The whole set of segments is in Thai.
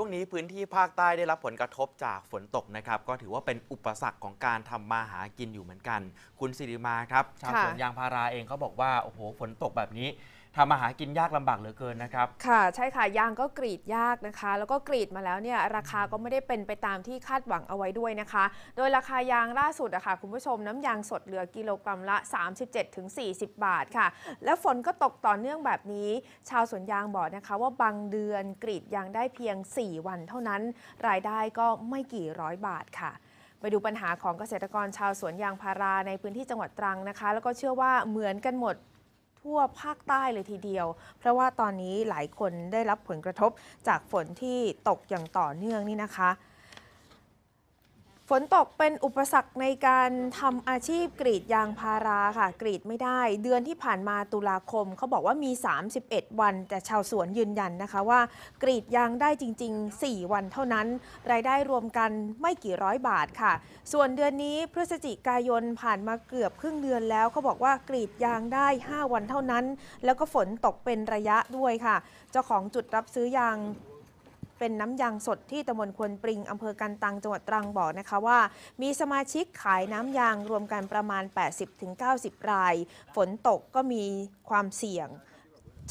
ช่วงนี้พื้นที่ภาคใต้ได้รับผลกระทบจากฝนตกนะครับ ก็ถือว่าเป็นอุปสรรคของการทำมาหากินอยู่เหมือนกัน คุณสิริมาครับ ชาวสวนยางพาราเองเขาบอกว่า โอ้โหฝนตกแบบนี้ทำมาหากินยากลำบากเหลือเกินนะครับ ค่ะใช่ค่ะยางก็กรีดยากนะคะ แล้วก็กรีดมาแล้วเนี่ยราคาก็ไม่ได้เป็นไปตามที่คาดหวังเอาไว้ด้วยนะคะ โดยราคายางล่าสุดอะค่ะคุณผู้ชมน้ำยางสดเหลือกิโลกรัมละ 37-40 บาทค่ะ และฝนก็ตกต่อเนื่องแบบนี้ ชาวสวนยางบอกนะคะ ว่าบางเดือนกรีดยางได้เพียง 4 วันเท่านั้นรายได้ก็ไม่กี่ร้อย บาทค่ะ ไปดูปัญหาของเกษตรกรชาวสวนยางพาราในพื้นที่จังหวัดตรังนะคะ แล้วก็เชื่อว่าเหมือนกันหมดทั่วภาคใต้เลยทีเดียว เพราะว่าตอนนี้หลายคนได้รับผลกระทบ จากฝนที่ตกอย่างต่อเนื่องนี่นะคะฝนตกเป็นอุปสรรคในการทำอาชีพกรีดยางพาราค่ะ กรีดไม่ได้เดือนที่ผ่านมาตุลาคมเขาบอกว่ามี 31 วัน แต่ชาวสวนยืนยันนะคะว่า กรีดยางได้จริง ๆ 4 วันเท่านั้น รายได้รวมกันไม่กี่ร้อยบาทค่ะ ส่วนเดือนนี้พฤศจิกายนผ่านมาเกือบครึ่งเดือนแล้วเขาบอกว่ากรีดยางได้ 5 วันเท่านั้น แล้วก็ฝนตกเป็นระยะด้วยค่ะ เจ้าของจุดรับซื้อยางเป็นน้ำยางสดที่ตำบลควนปริงอำเภอกันตังจังหวัดตรังบอกนะคะว่า มีสมาชิกขายน้ำยางรวมกันประมาณ 80-90 ราย ฝนตกก็มีความเสี่ยง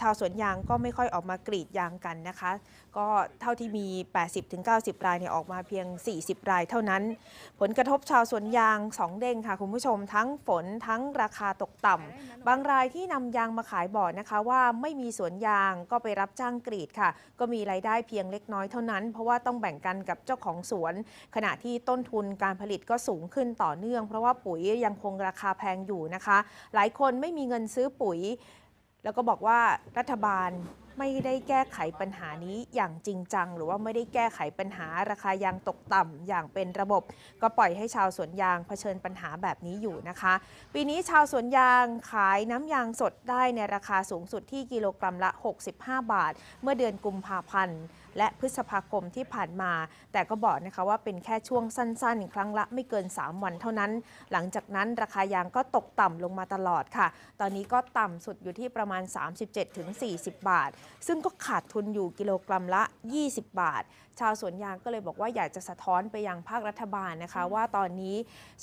ชาวสวนยางก็ไม่ค่อยออกมากรีดยางกันนะคะ ก็เท่าที่มี 80-90 รายเนี่ยออกมาเพียง 40 รายเท่านั้น ผลกระทบชาวสวนยางสองเด้งค่ะคุณผู้ชมทั้งฝนทั้งราคาตกต่ำบางรายที่นำยางมาขายบ่อนะคะว่าไม่มีสวนยางก็ไปรับจ้างกรีดค่ะ ก็มีรายได้เพียงเล็กน้อยเท่านั้น เพราะว่าต้องแบ่งกันกับเจ้าของสวน ขณะที่ต้นทุนการผลิตก็สูงขึ้นต่อเนื่อง เพราะว่าปุ๋ยยังคงราคาแพงอยู่นะคะ หลายคนไม่มีเงินซื้อปุ๋ยแล้วก็บอกว่ารัฐบาลไม่ได้แก้ไขปัญหานี้อย่างจริงจัง หรือว่าไม่ได้แก้ไขปัญหาราคายางตกต่ำอย่างเป็นระบบ ก็ปล่อยให้ชาวสวนยางเผชิญปัญหาแบบนี้อยู่นะคะปีนี้ชาวสวนยางขายน้ำยางสดได้ในราคาสูงสุดที่กิโลกรัมละ 65 บาท เมื่อเดือนกุมภาพันธ์และพฤษภาคมที่ผ่านมา แต่ก็บอกนะคะว่าเป็นแค่ช่วงสั้นๆครั้งละไม่เกิน 3 วันเท่านั้น หลังจากนั้นราคายางก็ตกต่ำลงมาตลอดค่ะ ตอนนี้ก็ต่ำสุดอยู่ที่ประมาณ 37-40 บาท ซึ่งก็ขาดทุนอยู่กิโลกรัมละ 20 บาท ชาวสวนยางก็เลยบอกว่า อยากจะสะท้อนไปยังภาครัฐบาลนะคะ ว่าตอนนี้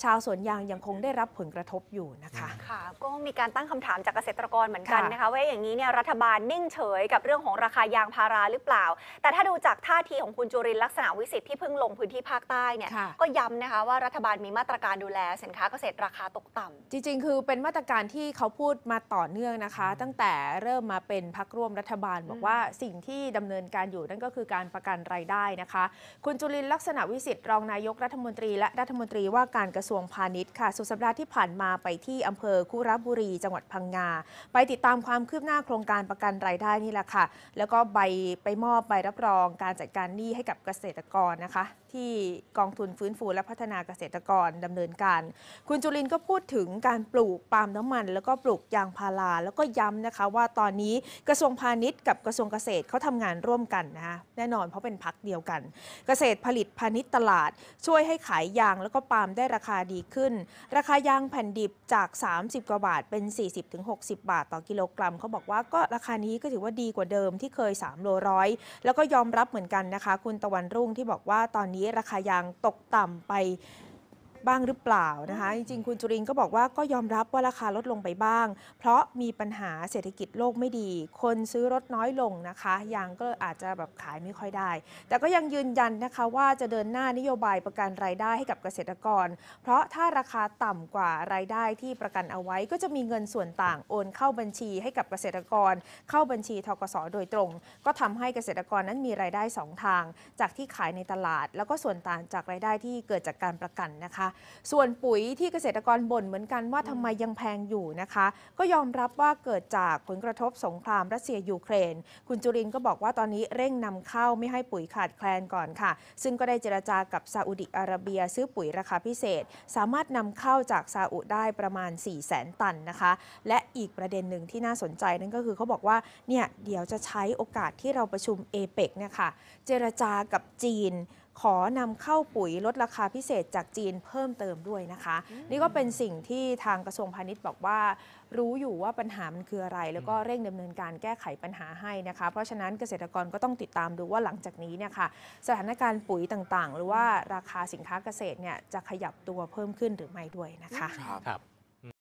ชาวสวนยางยังคงได้รับผลกระทบอยู่นะคะค่ะก็มีการตั้งคำถามจากเกษตรกรเหมือนกันนะคะว่าอย่างนี้เนี่ยรัฐบาลนิ่งเฉยกับเรื่องของราคายางพาราหรือเปล่า แต่ถ้าดูจากท่าทีของคุณจุรินลักษณะวิสิทธิ์ที่เพิ่งลงพื้นที่ภาคใต้เนี่ยก็ย้ำนะคะว่ารัฐบาลมีมาตรการดูแลสินค้าเกษตรราคาตกต่ำจริงๆ คือเป็นมาตรการที่เขาพูดมาต่อเนื่องนะคะ ตั้งแต่เริ่มมาเป็นพักร่วมรัฐบาลบอกว่าสิ่งที่ดำเนินการอยู่นั่นก็คือการประกันรายได้นะคะ คุณจุรินลักษณะวิสิทธิ์รองนายกรัฐมนตรีและรัฐมนตรีว่าการกระทรวงพาณิชย์ค่ะสุดสัปดาห์ที่ผ่านมาไปที่อำเภอคุรบุรีจังหวัดพังงาไปติดตามความคืบหน้าโครงการประกันรายได้นี่แหละค่ะแล้วก็ใบไปมอบใบรับรององการจัดการหนี้ให้กับเกษตรกรนะคะ ที่กองทุนฟื้นฟูและพัฒนาเกษตรกรดำเนินการ คุณจุลินก็พูดถึงการปลูกปาล์มน้ำมัน แล้วก็ปลูกยางพาราแล้วก็ย้ำนะคะว่าตอนนี้กระทรวงพาณิชย์กับกระทรวงเกษตรเขาทำงานร่วมกันนะคะแน่นอน เพราะเป็นพักเดียวกัน เกษตรผลิตพาณิชย์ตลาด ช่วยให้ขายยางแล้วก็ปาล์มได้ราคาดีขึ้น ราคายางแผ่นดิบจาก 30กว่าบาทเป็น 40-60 บาท ต่อกิโลกรัมเขาบอกว่าก็ราคานี้ก็ถือว่าดีกว่าเดิมที่เคย3โลร้อยแล้วก็ยอมรับเหมือนกันนะคะคุณตะวันรุ่งที่บอกว่าตอนนี้ราคายางตกต่ำไปบ้างหรือเปล่านะคะ จริงๆ คุณจุรินก็บอกว่าก็ยอมรับว่าราคาลดลงไปบ้าง เพราะมีปัญหาเศรษฐกิจโลกไม่ดี คนซื้อรถน้อยลงนะคะยางก็อาจจะแบบขายไม่ค่อยได้ แต่ก็ยังยืนยันนะคะว่าจะเดินหน้านโยบายประกันรายได้ให้กับเกษตรกรเพราะถ้าราคาต่ำกว่ารายได้ที่ประกันเอาไว้ก็จะมีเงินส่วนต่างโอนเข้าบัญชีให้กับเกษตรกรเข้าบัญชีทกศโดยตรง ก็ทำให้เกษตรกรนั้นมีรายได้ 2 ทาง จากที่ขายในตลาด แล้วก็ส่วนต่างจากรายได้ที่เกิดจากการประกันนะคะส่วนปุ๋ยที่เกษตรกรบ่นเหมือนกันว่าทำไมยังแพงอยู่นะคะ ก็ยอมรับว่าเกิดจากผลกระทบสงครามรัสเซียยูเครน คุณจุรินก็บอกว่าตอนนี้เร่งนำเข้าไม่ให้ปุ๋ยขาดแคลนก่อนค่ะ ซึ่งก็ได้เจรจากับซาอุดิอาระเบียซื้อปุ๋ยราคาพิเศษ สามารถนำเข้าจากซาอุดได้ประมาณ 4 0 0 0 0นตันนะคะ และอีกประเด็นหนึ่งที่น่าสนใจนั่นก็คือเขาบอกว่าเนี่ยเดี๋ยวจะใช้โอกาสที่เราประชุมเอเปกเนี่ยค่ะเจรจากับจีนขอนำเข้าปุ๋ยลดราคาพิเศษจากจีนเพิ่มเติมด้วยนะคะ นี่ก็เป็นสิ่งที่ทางกระทรวงพาณิชย์บอกว่า รู้อยู่ว่าปัญหามันคืออะไร แล้วก็เร่งดำเนินการแก้ไขปัญหาให้นะคะ เพราะฉะนั้นเกษตรกรก็ต้องติดตามดูว่าหลังจากนี้เนี่ยค่ะสถานการณ์ปุ๋ยต่างๆ หรือว่าราคาสินค้าเกษตรเนี่ยจะขยับตัวเพิ่มขึ้นหรือไม่ด้วยนะคะครับ